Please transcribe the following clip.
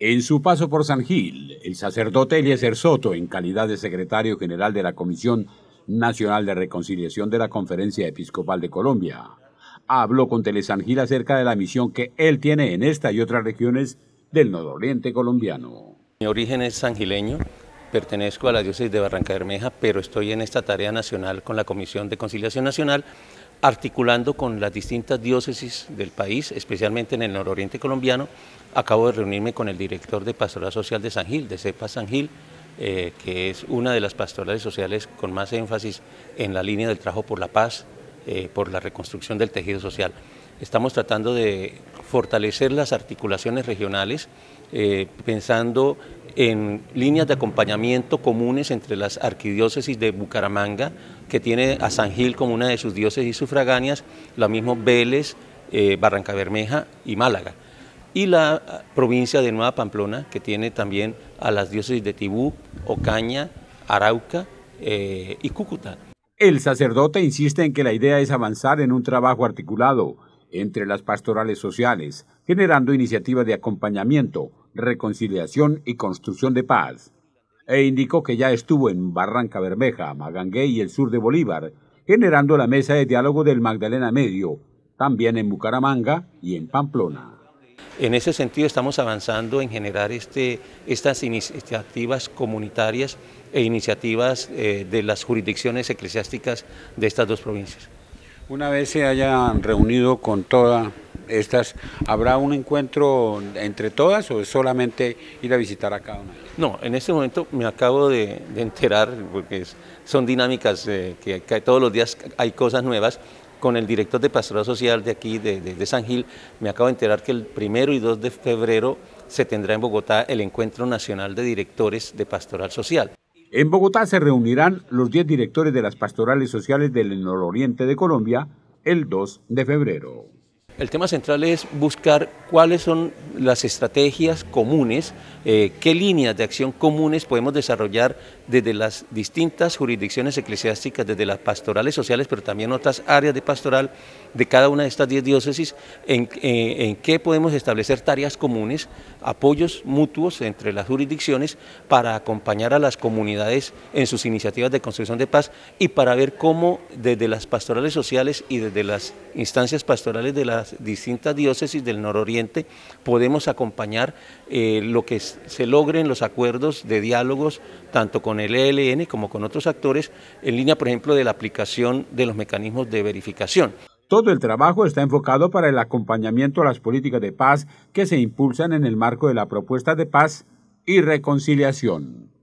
En su paso por San Gil, el sacerdote Eliezer Soto, en calidad de secretario general de la Comisión Nacional de Reconciliación de la Conferencia Episcopal de Colombia, habló con Telesan acerca de la misión que él tiene en esta y otras regiones del nororiente colombiano. Mi origen es sangileño, pertenezco a la diócesis de Barranca Bermeja, pero estoy en esta tarea nacional con la Comisión de Conciliación Nacional articulando con las distintas diócesis del país, especialmente en el nororiente colombiano. Acabo de reunirme con el director de Pastoral Social de San Gil, de CEPA San Gil, eh, que es una de las pastorales sociales con más énfasis en la línea del trabajo por la paz, eh, por la reconstrucción del tejido social. Estamos tratando de fortalecer las articulaciones regionales, eh, pensando en líneas de acompañamiento comunes entre las arquidiócesis de Bucaramanga, que tiene a San Gil como una de sus diócesis sufragáneas, la mismo Vélez, eh, Barranca Bermeja y Málaga. Y la provincia de Nueva Pamplona, que tiene también a las diócesis de Tibú, Ocaña, Arauca eh, y Cúcuta. El sacerdote insiste en que la idea es avanzar en un trabajo articulado entre las pastorales sociales, generando iniciativas de acompañamiento reconciliación y construcción de paz, e indicó que ya estuvo en Barranca Bermeja, Magangué y el sur de Bolívar, generando la mesa de diálogo del Magdalena Medio, también en Bucaramanga y en Pamplona. En ese sentido estamos avanzando en generar este, estas iniciativas comunitarias e iniciativas eh, de las jurisdicciones eclesiásticas de estas dos provincias. Una vez se hayan reunido con todas estas, ¿habrá un encuentro entre todas o solamente ir a visitar a cada una? No, en este momento me acabo de, enterar, porque son dinámicas eh, que, todos los días hay cosas nuevas. Con el director de Pastoral Social de aquí, de, San Gil, me acabo de enterar que el primero y 2 de febrero se tendrá en Bogotá el Encuentro Nacional de Directores de Pastoral Social. En Bogotá se reunirán los 10 directores de las pastorales sociales del nororiente de Colombia el 2 de febrero. El tema central es buscar cuáles son las estrategias comunes, eh, qué líneas de acción comunes podemos desarrollar desde las distintas jurisdicciones eclesiásticas, desde las pastorales sociales, pero también otras áreas de pastoral de cada una de estas 10 diócesis, eh, en, qué podemos establecer tareas comunes, apoyos mutuos entre las jurisdicciones para acompañar a las comunidades en sus iniciativas de construcción de paz y para ver cómo desde las pastorales sociales y desde las instancias pastorales de las distintas diócesis del nororiente podemos acompañar eh, lo que se logren los acuerdos de diálogos tanto con el ELN como con otros actores en línea, por ejemplo, de la aplicación de los mecanismos de verificación. Todo el trabajo está enfocado para el acompañamiento a las políticas de paz que se impulsan en el marco de la propuesta de paz y reconciliación.